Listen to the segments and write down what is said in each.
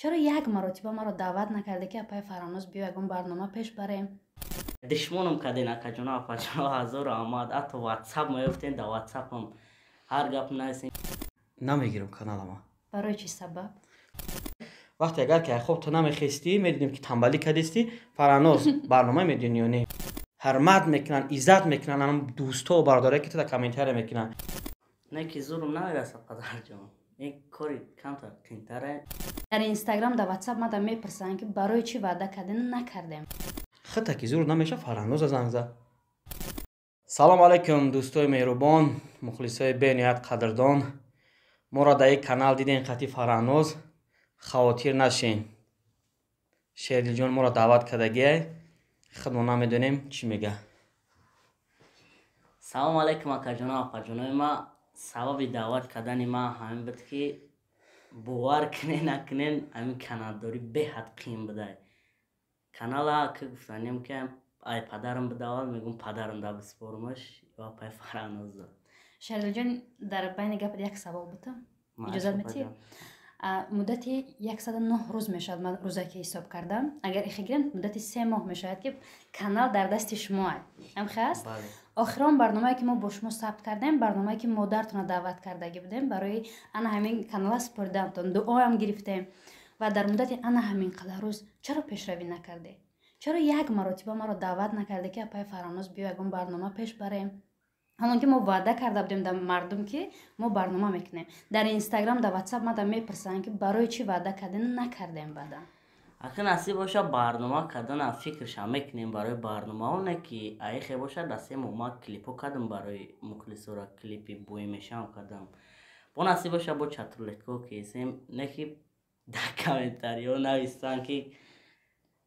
чаро як маротиба маро даъват накарда ки апай фаронос биё ягон барнома пеш барем душмоном кадин акаҷон апаҷон ҳазор амад ҳатто ватсап маёфтем да ватсапам ҳар гап наистем намегирам каналама барои чи сабаб вақте агар ки хоб то намехестӣ медидем ки тамбалӣ кардистӣ фаранос барномае медиён ё не ҳармат мекунанд иззат мекунанд ан дӯсто бародаре ки тда комментария мекунанд не ки зурм намегаса қадарҷон ин кори камтар қинтаре дар инстаграм да ватсап мада мепрсанд ки барои чӣ ваъда кардем накардем хата ки зур намеша фарҳандоза занг зад салому алайкум дӯстои меҳрубон мухлисои бениҳоят қадрдон моро дар як канал дидем қатъи фарҳандоз хавотир нашин шерилҷон моро даъват кардаги хатмо намедонем чӣ мега салому алайкум акаҷонова паҷонои ма сабаби даъват кардани ма ҳамин буд ки бовар кне накнен ами канадорӣ беҳад қим бидай канала ки гуфтанем ки ай падарам бидавал мегум падарам да биспорумаш ва пай фаранозда шарилҷон дар байни гапат як савол бита иҷозат метӣ муддати яксаду нӯҳ рӯз мешавад ман рӯзае ки ҳисоб кардам агар ихи гирем муддати се моҳ мешавад ки канал дар дасти шумо ам хеаст охирон барномае ки мо бо шумо сабт кардем барномае ки модартона даъват кардаги будем барои ана ҳамин канала супоридаатон дуоам гирифтем ва дар муддати ана ҳамин қадар рӯз чаро пешравӣ накарде чаро як маротиба маро даъват накарда ки апай фаронос биё ягон барнома пеш барем ҳамон ки мо ваъда карда будем дар мардум ки мо барнома мекунем дар инстаграм дар ватсап мада мепрсанд ки барои чӣ ваъда кардена накардем баъдан акин асе боша барнома кардана фикрша мекунем барои барномаоне ки аи хе боша дастем ма клипо кардам барои муклисора клипи буемешам кардам он асе боша бо чатрулеко кисем не ки дар комментарио навистан ки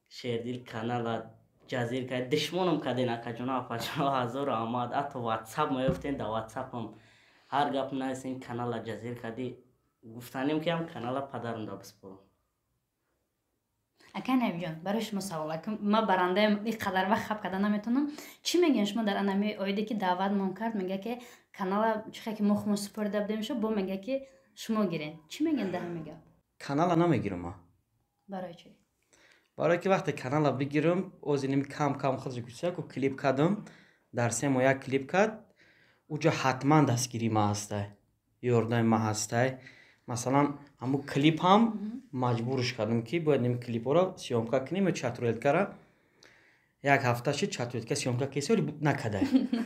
шердил канала ҷазирка душмоном каден акаҷона апаҷона ҳазор амад ҳатто ватсап маёфтем да ватсапам ҳар гап нависем канала ҷазир кади гуфтанем киам канала падарам да биспорам ака наҷон барои шумо саволак ма барандаи иқадар вақт хаб карда наметонам чӣ мегӯем шумо дар анами оиде ки даъват мон кард мега ки канала чихе ки мо хумо супорида будемшо бо мега ки шумо гирен чӣ мегӯем дар ами гап канала намегирум ма барои чи барои ки вақте канала бигирум озинми камкам хоа гусяку клип кадам дар се мо як клип кад уҷо ҳатман дастгири ма ҳастай ёрдами ма ҳастай масалан ҳамн клип ҳам маҷбурш кардам ки бояд ин клипоро сиёмка кунем чатрулеткара як ҳафташи чатрулетка сиёмка кесе накадай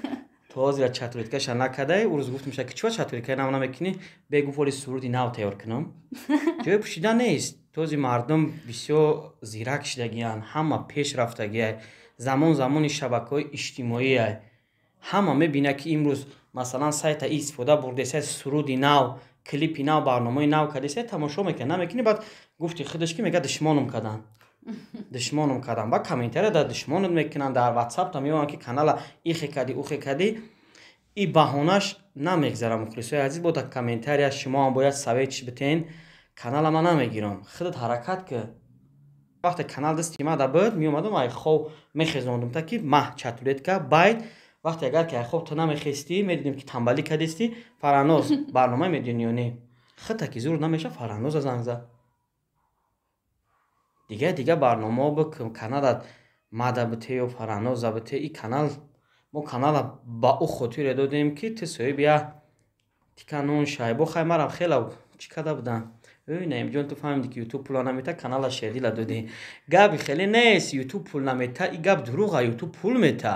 тозира чатрулеткаша накадай урӯз гуфтмша ки чуа чатрулетка нав намекунӣ бегу поли суруди нав тайёр кунам ҷои пӯшида нест този мардум бисёр зирак шидагиан ҳама пеш рафтагиай замон замони шабакаҳои иҷтимоиай ҳама мебина ки имрӯз масалан сайта истифода бурдесай суруди нав клипи нав барномаи нав кардисе тамошо мекард намекини бад гуфти худаш ки мега душмоном кардан душмоном кардан ба комментария да душмонат мекунанд дар ватсап та меоанд ки канала ихе кади ухе кади и баҳонаш намегзарам мухлисои азиз бо дар комментария шумоам бояд савеч битен канала ма намегирам худат ҳаракат ки вақте канал дастима да буд меомадам ай хов мехезондум та ки ма чатулетка байд вақте агар ки хоб ту намехести медидем ки тамбалӣ кардисти фараноз барнома медиёни ё не хата ки зур намеша фараноза занг зад дигар дига барномао бу канала мада буте ё фараноза буте и канал мо канала ба ӯ хотире додем ки ти соҳиб я тиканун шайбо хай марам хела чӣ карда будам ӯй наимҷон ту фаҳмиди ки ютуб пул намета канала шердила додӣ гапи хеле нест ютуб пул намета и гап дуруға ютуб пул мета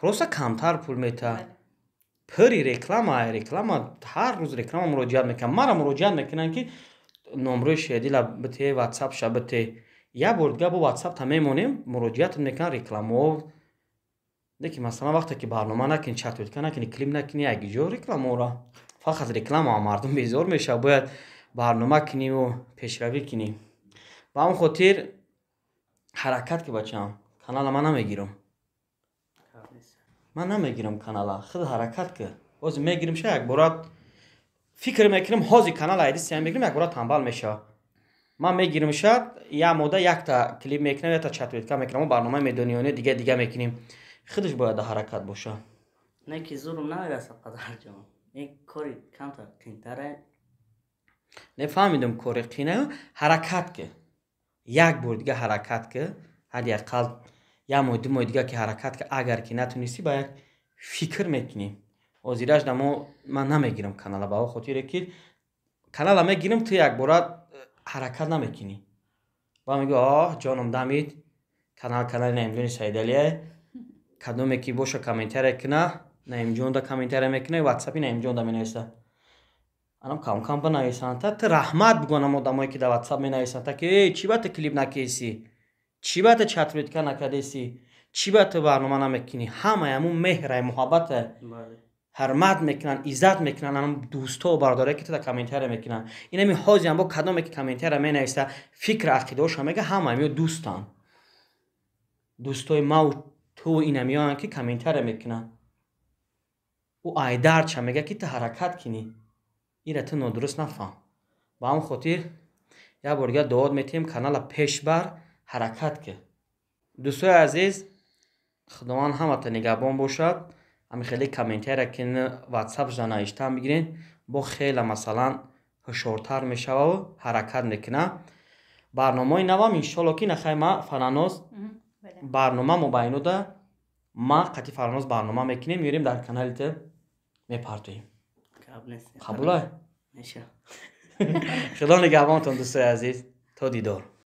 просто камтар пул метаҳад пари реклама реклама ҳар рӯз реклама муроҷиат мекунад мара муроҷиат мекунанд ки номрои шедила бите ватсап ша бите я бор дигар бо ватсап та мемонем муроҷиат мекунанд реклама деки масалан вақте ки барнома накини чатотка накини клип накини яки ҷо рекламора фақат аз реклама мардум безор меша бояд барнома кинимо пешравӣ кинем ба он хотир ҳаракат ки бачам канала ма намегирам ман намегирам канала худ ҳаракат кӣ ози мегирим ша якбора фикр мекирм ҳози канал айдисия мегирм якбора тамбал мешава ман мегирим ша я мода якта клип мекунам ята чатведка мекунам барнома медониёне дига дига мекунем худаш бояд ҳаракат боша неки зурм навераса қадарҷон ек кори камтар қинтаре нефаҳмидам кори қина ҳаракат ки як бор дига ҳаракат ки ҳадяқал ямои думои дигар ки ҳаракат кард агар ки натунистӣ ба як фикр мекунӣ озираш дамо ман намегирам канала ба хотире ки канала мегирам ту якбора ҳаракат э, намекунӣ ва мегӯ о ҷоном дамид канал канали наимҷони саидалие кадоме ки боша комментария кна наимҷонда комментария мекуна ватсапи наимҷонда менависта анам камкам ба нависанта ту раҳмат бугонам одамое ки да ватсап менависанта ки чи ба ту клип накеси چی باید چطر کن اکدیسی چی باید برنامه نمیکنی همه همون مهره محبت بله. حرمت میکنن عزت میکنن هم دوستا و برادره که تا کامنتر میکنن این همین حاضی هم با کدام که کامنتر می نویسته فکر عقیده هاش همه همه همه دوستان دوستای ما و تو این همی که کامنتر میکنن او آیدار چه میگه که تا حرکت کنی این را تا ندرست نفهم با هم خطیر یا گه دیگه دعوت میتیم کانال پیش بر ҳаракат кард дӯстои азиз худованд ҳамата нигаҳбон бошад ҳами хеле комментяра ки ватсап занавиштан бигирен бо хеле масалан ҳушёртар мешававу ҳаракат мекуна барномаи навам иншолло ки нахай ма фананоз барнома мубайнуда ма қати фананоз барнома мекунем ёрем дар канали те мепартоем қабулай худо нигаҳбонтон дӯстои азиз то дидор